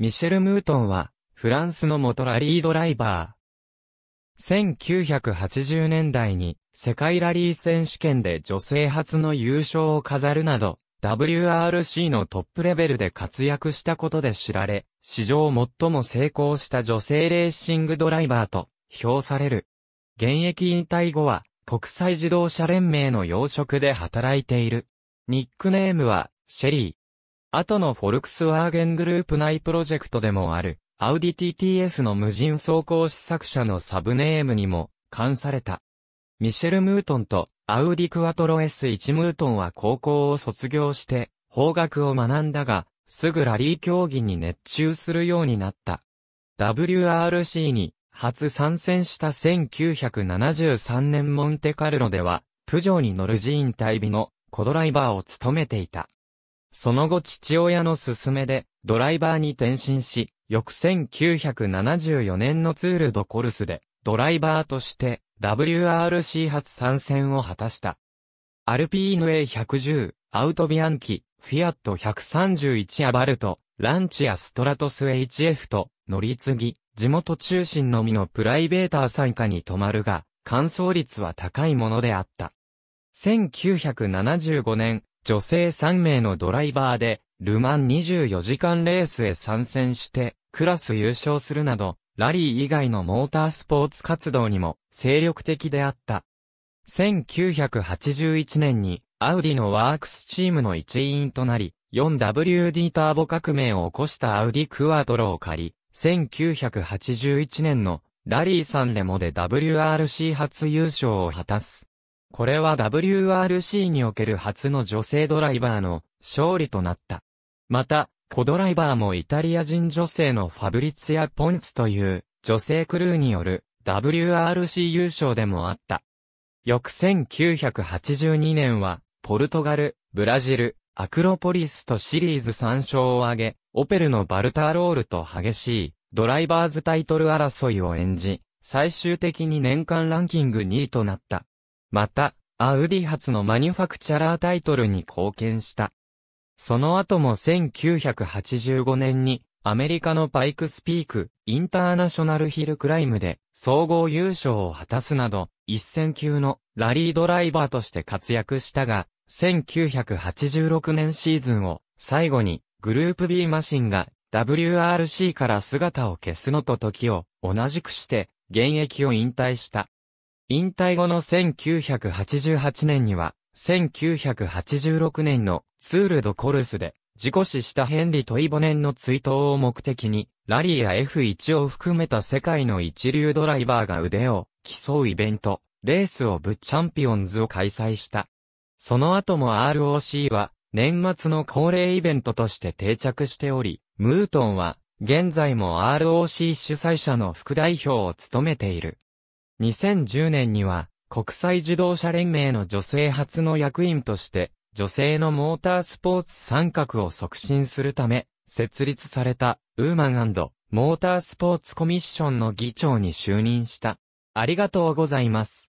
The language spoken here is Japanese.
ミシェル・ムートンは、フランスの元ラリードライバー。1980年代に、世界ラリー選手権で女性初の優勝を飾るなど、WRC のトップレベルで活躍したことで知られ、史上最も成功した女性レーシングドライバーと評される。現役引退後は国際自動車連盟の養殖で働いている。ニックネームはシェリー。後のフォルクスワーゲングループ内プロジェクトでもある、アウディ TTS の無人走行試作車のサブネームにも、関された。ミシェル・ムートンとアウディ・クワトロ S1 ムートンは高校を卒業して、法学を学んだが、すぐラリー競技に熱中するようになった。WRC に初参戦した1973年モンテカルロでは、プジョーに乗るジーン対のコドライバーを務めていた。その後父親の勧めで、ドライバーに転身し、翌1974年のツールドコルスで、ドライバーとして、WRC 初参戦を果たした。アルピーヌ A110、アウトビアンキ、フィアット131アバルト、ランチアストラトス HF と乗り継ぎ、地元中心のみのプライベーター参加に泊まるが、乾燥率は高いものであった。1975年、女性3名のドライバーで、ルマン24時間レースへ参戦して、クラス優勝するなど、ラリー以外のモータースポーツ活動にも精力的であった。1981年に、アウディのワークスチームの一員となり、4WD ターボ革命を起こしたアウディクワトロを借り、1981年のラリーサンレモで WRC 初優勝を果たす。これは WRC における初の女性ドライバーの勝利となった。また、コドライバーもイタリア人女性のファブリツィア・ポンツという女性クルーによる WRC 優勝でもあった。翌1982年は、ポルトガル、ブラジル、アクロポリスとシリーズ3勝を挙げ、オペルのバルターロールと激しいドライバーズタイトル争いを演じ、最終的に年間ランキング2位となった。また、アウディ発のマニュファクチャラータイトルに貢献した。その後も1985年に、アメリカのパイクスピーク、インターナショナルヒルクライムで、総合優勝を果たすなど、一戦級のラリードライバーとして活躍したが、1986年シーズンを最後にグループ B マシンが WRC から姿を消すのと時を同じくして現役を引退した。引退後の1988年には、1986年のツール・ド・コルスで、事故死したヘンリー・トイボネンの追悼を目的に、ラリーや F1 を含めた世界の一流ドライバーが腕を競うイベント、レース・オブ・チャンピオンズを開催した。その後も ROC は、年末の恒例イベントとして定着しており、ムートンは、現在も ROC 主催者の副代表を務めている。2010年には、国際自動車連盟の女性初の役員として、女性のモータースポーツ参画を促進するため、設立された、ウーマンモータースポーツコミッションの議長に就任した。ありがとうございます。